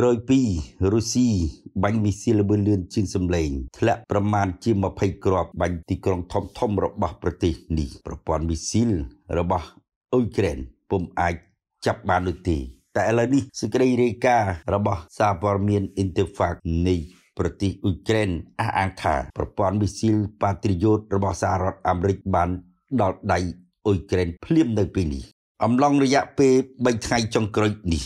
ក្រោយពីរុស្ស៊ីបាញ់មីស៊ីលល្បឿនលឿនជាងសម្លេងធ្លាក់ប្រមាណជា20គ្រាប់បាញ់ទីក្រុងធំធំរបស់ប្រទេសនេះ ប្រព័ន្ធមីស៊ីលរបស់អ៊ុយក្រែនពុំអាចចាប់បាននោះទេតែឥឡូវនេះសេចក្តីរាយការណ៍របស់សារព័ត៌មាន Interfax នៃប្រទេសអ៊ុយក្រែនអះអាងថាប្រព័ន្ធមីស៊ីលប៉ាត្រីយ៉ូតរបស់សហរដ្ឋអាមេរិកបានដល់ដៃអ៊ុយក្រែនភ្លាមនៅពេលនេះអំឡុងរយៈពេល3ថ្ងៃចុងក្រោយនេះ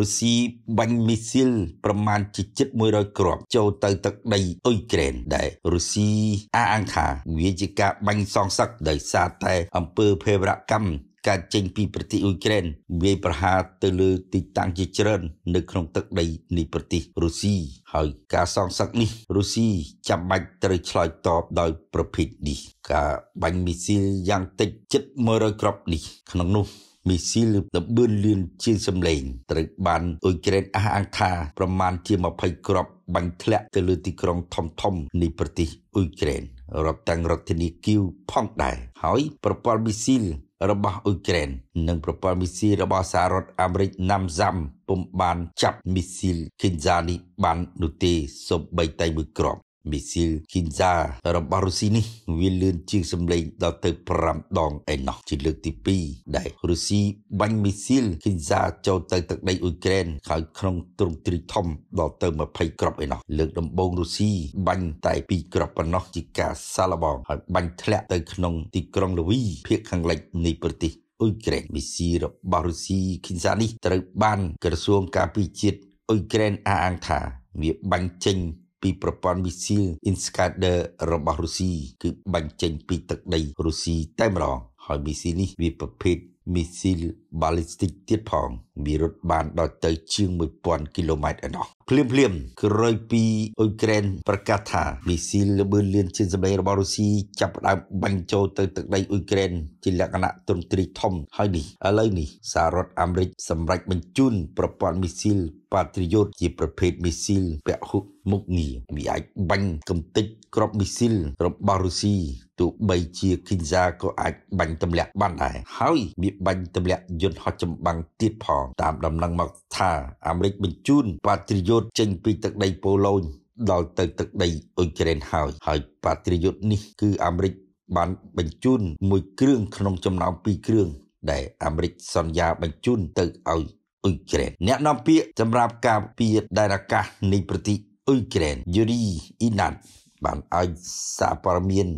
រុស្ស៊ីបាញ់មីស៊ីលប្រមាណជាជិត100គ្រាប់ចូលទៅទឹកដីអ៊ុយក្រែនដែលរុស្ស៊ីអាអង្គថាវាជាការបាញ់សងសឹកដោយសារតែអំពើភេរវកម្មកើតចេញពីប្រទេសអ៊ុយក្រែនវាយប្រហារទៅលើទីតាំងជាច្រើននៅក្នុងទឹកដីនៃប្រទេសរុស្ស៊ីហើយការសងសឹកនេះរុស្ស៊ីចាំបាច់ត្រូវឆ្លើយតបដោយប្រភេទនេះ ការបាញ់មីស៊ីលយ៉ាងតិច700គ្រាប់នេះក្នុងនោះមីស៊ីល14លានជាសម្លេងត្រូវបានអ៊ុយក្រែនអះអាងថាប្រមាណជា20គ្រាប់បាញ់ធ្លាក់ទៅលើទីក្រុងធំធំនៃប្រទេសអ៊ុយក្រែនរដ្ឋតាំងរដ្ឋធានីគីវផងដែរហើយប្រព័ន្ធមីស៊ីលរបស់អ៊ុយក្រែននិងប្រព័ន្ធមីស៊ីលរបស់សហរដ្ឋអាមេរិកណាំសាំពុំបានចាប់មីស៊ីលគិនសានេះបាននោះទេសូម្បីតែមួយគ្រាប់មីស៊ីលហ៊ីនសារបស់រុស្ស៊ីនេះ វាលឿនជាងសម្លេងដល់ទៅ5ដងឯណោះជាលើកទី2ដែលរុស្ស៊ីបាញ់មីស៊ីលហ៊ីនសាចូលទៅទឹកដីអ៊ុយក្រែនហើយក្នុងទ្រង់ទ្រីធំដល់ទៅ20គ្រាប់ឯណោះ លើកដំបូងរុស្ស៊ីបាញ់តែ2គ្រាប់ប៉ុណ្ណោះជាការសាឡបងហើយបាញ់ធ្លាក់ទៅក្នុងទីក្រុងល្វី ភាគខាងលិចនៃប្រទេសអ៊ុយក្រែនមីស៊ីរបស់រុស្ស៊ីហ៊ីនសានេះត្រូវបានក្រសួងការពារជាតិអ៊ុយក្រែនអះអាងថាវាបាញ់ចេញពីប្រព័ន្ធមីស៊ីល Insider របស់រុស្ស៊ីគឺបាញ់ចេញពីទឹកដីរុស្ស៊ីតែម្ដងហើយមីស៊ីលនេះវាប្រភេទមីស៊ីលបាល់លីស្ទិកទៀតផងវារត់បានដល់ទៅជាង1000គីឡូម៉ែត្រឯណោះភ្លាមភ្លាមក្រោយពីអ៊ុយក្រែនប្រកាសថាមីស៊ីលល្បឿនលឿនជាងសម្លេងរបស់រុស្ស៊ីចាប់ផ្ដើមបាញ់ចូលទៅទឹកដីអ៊ុយក្រែនជាលក្ខណៈទ្រង់ទ្រីធំហើយនេះឥឡូវនេះសាររដ្ឋអាមេរិកសម្រេចបញ្ជូនប្រព័ន្ធមីស៊ីល Patriot ជា ប្រភេទមីស៊ីលពហុមុខងារវាអាចបាញ់កំទេចគ្រាប់មីស៊ីល របស់រុស្ស៊ីទោះបីជា Kinza ក៏អាចបាញ់ទម្លាក់បានដែរហើយវាបាញ់ទម្លាក់យយន្តហោះចម្បាំងទៀតផងតាមដំណឹងមកថាអាមេរិកបញ្ជូនបាត្រិយុទ្ធចេញពីទឹកដីប៉ូឡូញដល់ទៅទឹកដីអ៊ុយក្រែនហើយ ហើយបាត្រិយុទ្ធនេះគឺអាមេរិកបានបញ្ជូនមួយគ្រឿងក្នុងចំណោម2គ្រឿង ដែលអាមេរិកសន្យាបញ្ជូនទៅឲ្យអ៊ុយក្រែនអ្នកនាំពាក្យសម្រាប់ការពារដែនអាកាសនៃប្រទេសអ៊ុយក្រែនយូរីអ៊ីណាត់បានឲ្យសារព័ត៌មាន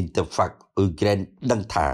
Interfax អ៊ុយក្រែនដឹងថា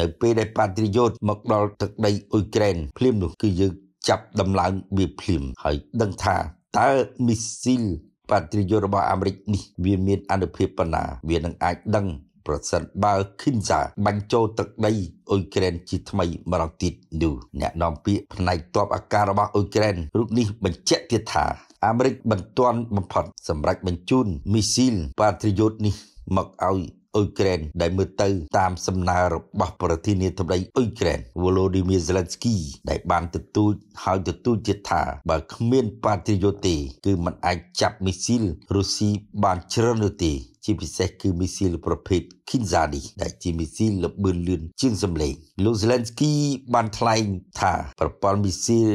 នៅពេលដែលប៉ាត្រីយ៉ូត មកដល់ទឹកដីអ៊ុយក្រែនភ្លាមនោះគឺយើងចាប់ដំឡើងវាភ្លាមហើយដឹងថាតើមីស៊ីលប៉ាត្រីយ៉ូតរបស់អាមេរិកនេះវាមាន អនុភាពប៉ុណ្ណា វានឹងអាចដឹង ប្រសិនបើឃីនសាបាញ់ចូលទឹកដីអ៊ុយក្រែនជាថ្មីម្ដងទៀតនោះអ្នកនាំពាក្យផ្នែកទ័ពអាកាសរបស់អ៊ុយក្រែនរូបនេះបញ្ជាក់ទៀតថា អាមេរិក បន្តបន្ទាន់បំផុតសម្រាប់បញ្ជូនមីស៊ីលប៉ាត្រីយ៉ូតនេះ មកឲ្យអ៊ុយក្រែនដែលមើលទៅ តាមសំណើរបស់ប្រធានាធិបតីអ៊ុយក្រែន Volodymyr Zelensky ដែលបានទទូចហើយទទូចជាថាបើគ្មានបដិយោទេគឺมันអាចចាប់មីស៊ីលរុស្ស៊ីបានច្រើននោះទេ ជាពិសេស គឺមីស៊ីលប្រភេទ Kinzhali ដែលជាមីស៊ីលល្បឿនលឿនជាងសម្លេងលោក Zelensky បានថ្លែងថាប្រព័ន្ធមីស៊ីល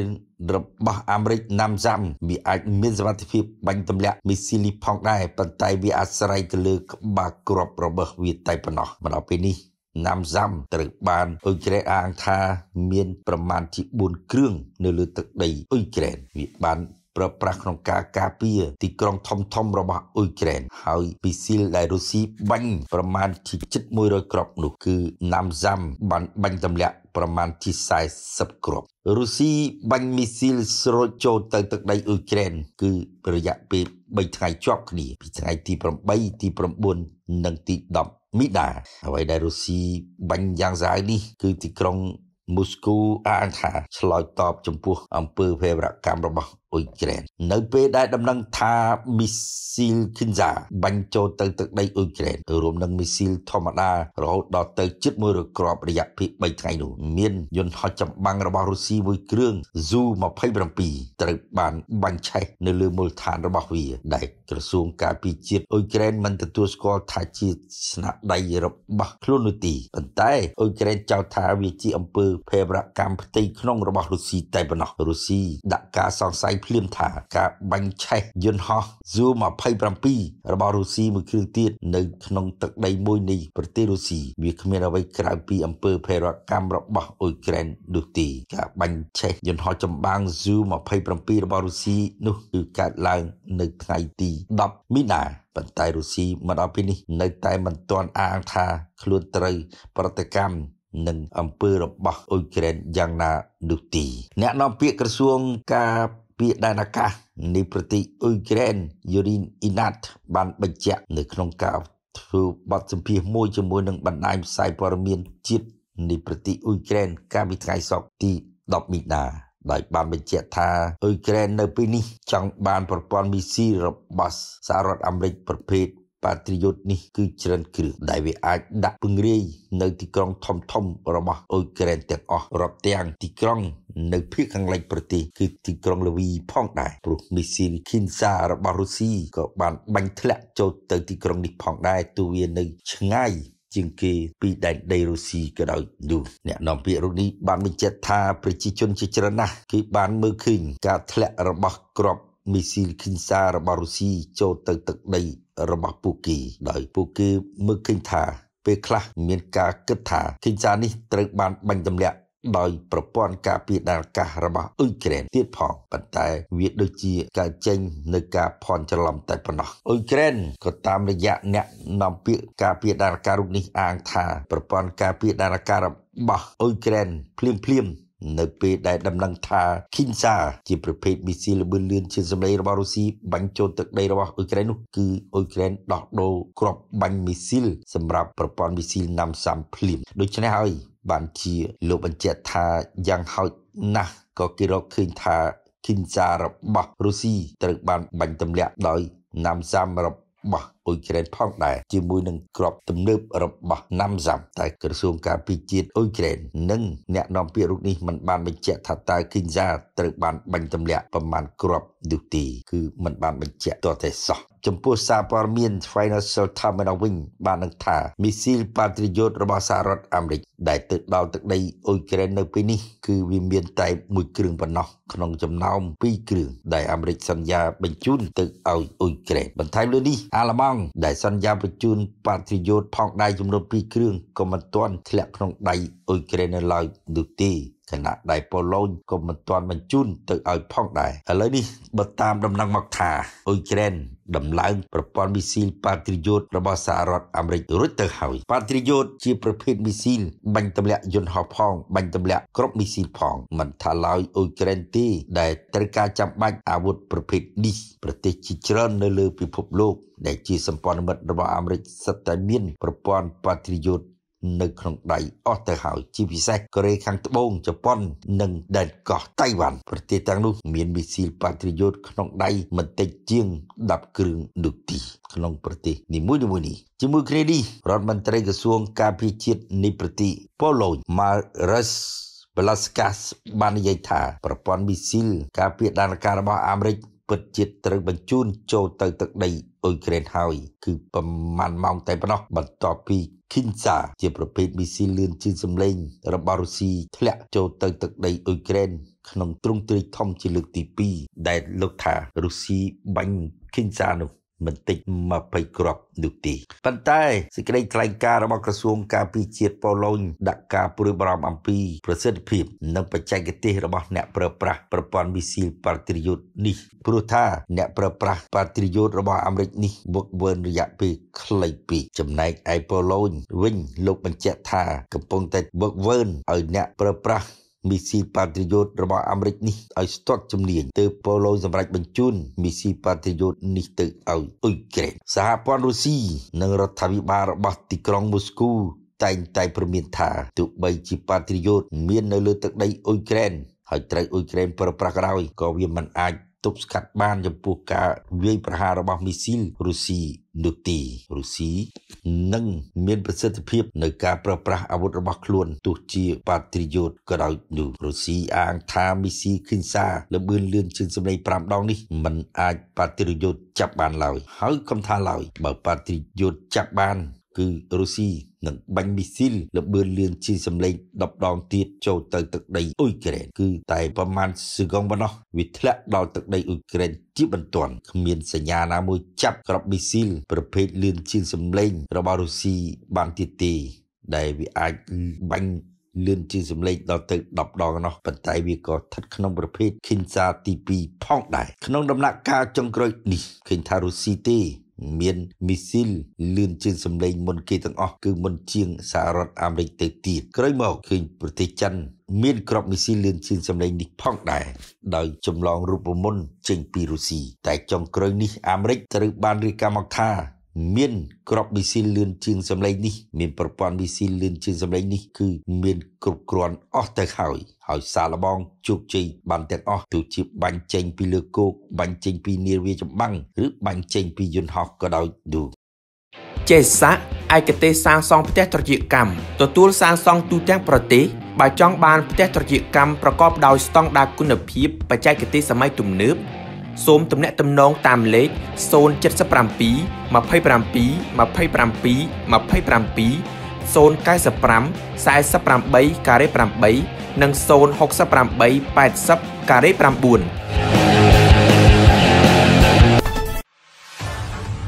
របស់អាមេរិកណាំសាំវាអាចមានសមត្ថភាពបាញ់ទម្លាក់មីស៊ីលីផងដែរប៉ុន្តែ វាអាស្រ័យទៅលើក្បាលគ្រាប់របស់វាតែប៉ុណ្ណោះមកដល់ពេលនេះណាំសាំត្រូវបានអ៊ុយក្រែនអាងថា មាន ប្រមាណជា4គ្រឿងនៅលើទឹកដីអ៊ុយក្រែនវាបានប្រើប្រាស់ក្នុងការការពារទីក្រុងធំធំរបស់អ៊ុយក្រែនហើយពីស៊ីលដែលរុស្ស៊ីបាញ់ប្រមាណជាជិត100គ្រាប់នោះគឺណាំសាំបានបាញ់ទម្លាក់ប្រមាណជា40គ្រាប់រុស្ស៊ីបាញ់មីស៊ីលស្រូចចូលទៅទឹកដីអ៊ុយក្រែនគឺរយៈពេល3ថ្ងៃជាប់គ្នាពីថ្ងៃទី8ទី9និងទី10មីដាអ្វីដែលរុស្ស៊ីបាញ់យ៉ាងស្អាតនេះគឺទីក្រុងមូស្គូអានថាឆ្លើយតបចំពោះអំពើភេរវកម្មរបស់អ៊ុយក្រែននៅពេលដែលដំណឹងថាមីស៊ីលឃីនសាបាញ់ចូលទៅទឹកដីអ៊ុយក្រែនរួមនឹងមីស៊ីលធម្មតារហូតដល់ទៅជិត100គ្រាប់រយៈពេល3ថ្ងៃនោះមានយន្តហោះចម្បាំងរបស់រុស្ស៊ីមួយគ្រឿង Zu 27ត្រូវបានបាញ់ឆេះនៅលើមូលដ្ឋានរបស់វា ដែលក្រសួងការពារជាតិអ៊ុយក្រែនមិនទទួលស្គាល់ថាជាស្នាដៃរបស់ខ្លួននោះទេប៉ុន្តែអ៊ុយក្រែនចោទថាវាជាអំពើភេរវកម្មផ្ទៃក្នុងរបស់រុស្ស៊ីតែប៉ុណ្ណោះរុស្ស៊ីដាក់ការសង្ស័យភ្លាមថាការបាញ់ឆេះយន្តហោះ Su-27 របស់រុស្ស៊ីមួយគ្រឿងទៀតនៅក្នុងទឹកដីមួយនៃប្រទេសរុស្ស៊ីវាគ្មានអ្វីក្រៅពីអំពើភេរកម្មរបស់អ៊ុយក្រែននោះទេការបាញ់ឆេះយន្តហោះចម្បាំង Su-27 របស់រុស្ស៊ីនោះគឺកើតឡើងនៅថ្ងៃទី10មីនាប៉ុន្តែរុស្ស៊ីមកដល់ពេលនេះនៅតែមិនទាន់អាងថាខ្លួនត្រូវប្រតិកម្មនឹងអំពើរបស់អ៊ុយក្រែនយ៉ាងណានោះទីអ្នកនាំពាក្យក្រសួងការពាក្យដែនអាកាសនៃប្រទេសអ៊ុយក្រែនយូរីនអ៊ីណាត់បានបញ្ជាក់នៅក្នុងការធ្វើបទសម្ភាសន៍មួយជាមួយនឹងបណ្ដាញផ្សាយព័ត៌មានជាតិនៃប្រទេសអ៊ុយក្រែន កាលពីថ្ងៃសុក្រទី10មីនាដោយបានបញ្ជាក់ថាអ៊ុយក្រែននៅពេលនេះចង់បានប្រព័ន្ធមីស៊ីរបស់សហរដ្ឋអាមេរិកប្រភេទ Patriot យុទ្ធនេះគឺច្រើនគ្រឹះដែលវាអាចដាក់ពង្រាយនៅទីក្រុងធំធំរបស់អ៊ុយក្រែនទាំងអស់រាប់ទាំងទីក្រុង នៅភាគខាងលិចប្រទេស គឺទីក្រុងលវី ផងដែរព្រោះមីស៊ីលឃីនសារបស់រុស្ស៊ីក៏បានបាញ់ធ្លាក់ចូលទៅទីក្រុងនេះផងដែរទោះវានៅ ឆ្ងាយជាងគេ ពីដែនដីរុស្ស៊ីក៏ដោយនោះអ្នកនាំពាក្យរូបនេះបានបញ្ជាក់ថាប្រជាជនជាច្រើនណាស់ គេបានមើលឃើញការធ្លាក់របស់ក្របមីស៊ីលឃីនសារបស់រុស្ស៊ីចូលទៅទឹកដីរបស់ពួកគេដោយពួកគេមើលឃើញថា ពេលខ្លះមានការគិតថាឃីងសានេះត្រូវបានបាញ់ទម្លាក់ដោយប្រព័ន្ធការពារដាល់កាសរបស់អ៊ុយក្រែនទៀតផងប៉ុន្តែ វាដូចជាការចេញនៅការភ័ន្តច្រឡំតែប៉ុណ្ណោះអ៊ុយក្រែនក៏តាមរយៈអ្នកនាំពាក្យការពារដាល់កាសរូបនេះអាង ថាប្រព័ន្ធការពារដាល់កាសរបស់អ៊ុយក្រែនភ្លាមភ្លាមនៅពេលដែលដំណឹងថា Kinsa ជាប្រភេទមីស៊ីលល្បឿនលឿនជាសម្លេងរបស់រុស្ស៊ីបាញ់ចូលទឹកដីរបស់អ៊ុយក្រែននោះគឺអ៊ុយក្រែនដោះដូរគ្រាប់បាញ់មីស៊ីលសម្រាប់ប្រព័ន្ធមីស៊ីលណាំសាំភ្លាមដូច្នេះហើយបានជាលោកបញ្ជាក់ថាយ៉ាងហោចណាស់ក៏គេរកឃើញថាគិនសារបស់រុស្ស៊ីត្រូវបានបាញ់ទម្លាក់ដោយណាំសាំរបស់អ៊ុយក្រែនផងដែរជាមួយនឹងក្របទំនើបរបស់ណាំសាប់តែក្រសួងការពារជាតិអ៊ុយក្រែននិងអ្នកនាំពាក្យរូបនេះមិនបានបញ្ជាក់ថាតើគីនសាត្រូវបានបាញ់ទម្លាក់ប្រមាណក្របនោះទេគឺមិនបានបញ្ជាក់តតែសោះចំពោះសារព័ត៌មាន Financial Times នៅវិញបាននឹងថាមីស៊ីលប៉ាត្រីយុទ្ធរបស់សហរដ្ឋអាមេរិកដែលទៅដល់ទឹកដីអ៊ុយក្រែននៅពេលនេះគឺវាមានតែមួយគ្រឿងប៉ុណ្ណោះក្នុងចំណោម2គ្រឿងដែលអាមេរិកសន្យា បញ្ជូនទៅឲ្យអ៊ុយក្រែនបន្ថែមលើនេះអាឡម៉ាអង្គដែលសន្យាបញ្ជូនបតិយោធផងដែរចំនួន2គ្រឿងក៏មិនទាន់ធ្លាក់ក្នុងដៃអ៊ុយក្រែននៅឡើយនោះទេខណៈដៃប៉ូឡូញក៏មិនទាន់បញ្ជូនទៅឲ្យផងដែរឥឡូវនេះបើតាមដំណឹងមកថាអ៊ុយក្រែនដំឡើងប្រព័ន្ធមីស៊ីលប៉ាត្រីយោតរបស់សហរដ្ឋអាមេរិករួចទៅហើយប៉ាត្រីយោតជាប្រភេទមីស៊ីលបាញ់ទម្លាក់យន្តហោះផងបាញ់ទម្លាក់គ្រាប់មីស៊ីលផងមិនថាឡើយអ៊ុយក្រែនទេដែលត្រូវការចាំបាច់អាវុធប្រភេទនេះប្រទេសជាច្រើននៅលើ ពិភពលោក ដែលជាសម្ព័ន្ធមិត្តរបស់អាមេរិកសិតតែមានប្រព័ន្ធប៉ាត្រីយោតនៅក្នុងដៃអស់ទៅហើយជាពិសេសកូរ៉េខាងត្បូងជប៉ុន និងដែនកោះតៃវ៉ាន់ប្រទេសទាំងនោះ មានមីស៊ីលប៉ាត្រីយុទ្ធក្នុងដៃមិនតិចជាង10គ្រឿងនោះទី ក្នុងប្រទេសនីមួយៗនេះជាមួយគ្នានេះរដ្ឋមន្ត្រីក្រសួង ការពារជាតិនៃប្រទេសប៉ូឡូញម៉ារ៉ាស្ប្លាស្កាសបាននិយាយថាប្រព័ន្ធមីស៊ីលការពារដែនអាកាសរបស់អាមេរិកពិតជាតិត្រូវបញ្ជូនចូលទៅទឹកដីអ៊ុយក្រែនហើយគឺប្រមាណម៉ោងតែប៉ុណ្ណោះបន្ទាប់ពី Kinsa ជាប្រភេទមីស៊ីលលឿនជាសម្លេងរបស់រុស្ស៊ីធ្លាក់ចូលទៅទឹកដីអ៊ុយក្រែនក្នុងទ្រង់ទ្រាយធំជាលើកទី2ដែលលោកថារុស្ស៊ីបាញ់ Kinsa នោះមិនតិច20គ្រាប់នោះទេប៉ុន្តែសេចក្តីថ្លែងការណ៍របស់ក្រសួងការពារជាតិប៉ូឡូញដាក់ការព្រួយបារម្ភអំពីប្រសិទ្ធភាពនិងបច្ចេកទេសរបស់អ្នកប្រើប្រាស់ប្រព័ន្ធមីស៊ីលប៉ាទ្រីយុទ្ធនេះព្រោះថាអ្នកប្រើប្រាស់ប៉ាទ្រីយុទ្ធរបស់អាមេរិកនេះវឹកវើរយៈពេលខ្លីពេកចំណែកឯប៉ូឡូញវិញលោកបញ្ជាក់ថា កំពុងតែវឹកវើឲ្យអ្នកប្រើប្រាស់មីស៊ីប៉ាត្រីយុទ្ធរបស់អាមេរិកនេះឲ្យស្ទាត់ជំនាញទើបប៉ូឡូសម្រេចបញ្ជូនមីស៊ីប៉ាត្រីយុទ្ធនេះទៅឲ្យអ៊ុយក្រែនសហព័ន្ធរុស្ស៊ីនិងរដ្ឋាភិបាលរបស់ទីក្រុងមូស្គូ តែងតែព្រមានថាទោះបីជាប៉ាត្រីយុទ្ធមាននៅលើទឹកដីអ៊ុយក្រែនហើយត្រូវអ៊ុយក្រែនប្រប្រាស់ក្រោយក៏វាមិនអាចទប់ស្កាត់បាន ចំពោះការវាយប្រហាររបស់មីស៊ីលរុស្ស៊ីនោះទីរុស្ស៊ីនឹងមានប្រសិទ្ធភាពនៅការប្រើប្រាស់អាវុធរបស់ខ្លួនទោះជាប៉ាត្រីយ៉ូតក៏ដោយនោះរុស្ស៊ីអាងថាមីស៊ីឃីនសាល្បឿនលឿនជាងសម្លេង5ដងនេះมันអាចប៉ាត្រីយ៉ូតចាប់បានឡើយហើយកំថាឡើយបើប៉ាត្រីយ៉ូតចាប់បានគឺរុស្ស៊ីនឹងបាញ់មីស៊ីលល្បឿនលឿនជាសម្លេង10ដងទៀតចូលទៅទឹកដីអ៊ុយក្រែនគឺ តែប្រមាណសេកុងប៉ុណ្ណោះវាធ្លាក់ដល់ទឹកដីអ៊ុយក្រែនជាបន្ទាន់គ្មានសញ្ញាណាមួយចាប់ក្របមីស៊ីលប្រភេទលឿនជាសម្លេង របស់រុស្ស៊ីបានទៀតទេដែលវាអាចបាញ់លឿនជាសម្លេងដល់ទៅ10ដងណោះប៉ុន្តែវាក៏ស្ថិតក្នុងប្រភេទ Kinsa ទី2ផងដែរក្នុងដំណាក់កាលចុងក្រោយនេះឃើញថារុស្ស៊ីទេមានមីស៊ីលលឿនជាងសម្លេងមុនគេទាំងអស់គឺមុនជាងសហរដ្ឋអាមេរិកទៅទៀតក្រោយមកឃើញប្រទេសចិនមានក្របមីស៊ីលលឿនជាងសម្លេងនេះផងដែរដោយចម្លងរូបមន្តចេញពីរុស្ស៊ីតែចុងក្រោយនេះ អាមេរិកត្រូវបានរាយការណ៍មកថាមានក្របវិស៊ីលលឿនជាងសម្លេងនេះមានប្រព័ន្ធវិស៊ីលលឿនជាងសម្លេងនេះគឺមានគ្រប់គ្រាន់អស់ទៅហើយហើយសាឡបងជោគជ័យបានទាំងអស់ទោះជាបាញ់ចេញពីលើគោកបាញ់ចេញពីនាវាចម្បាំងឬបាញ់ចេញពីយន្តហោះក៏ដោយដូចេស័កឯកទេសសាងសង់ផ្ទះត្រចៀកកម្មទទួលសាងសង់ទូទាំងប្រទេសបើចង់បានផ្ទះត្រចៀកកម្មប្រកបដោយស្តង់ដារគុណភាពបច្ចេកទេសសម័យទំនើបសូមទំនាក់ទំនងតាមលេខ077 27 27 27 095 48ការ៉េ8និង068 80ការ៉េ9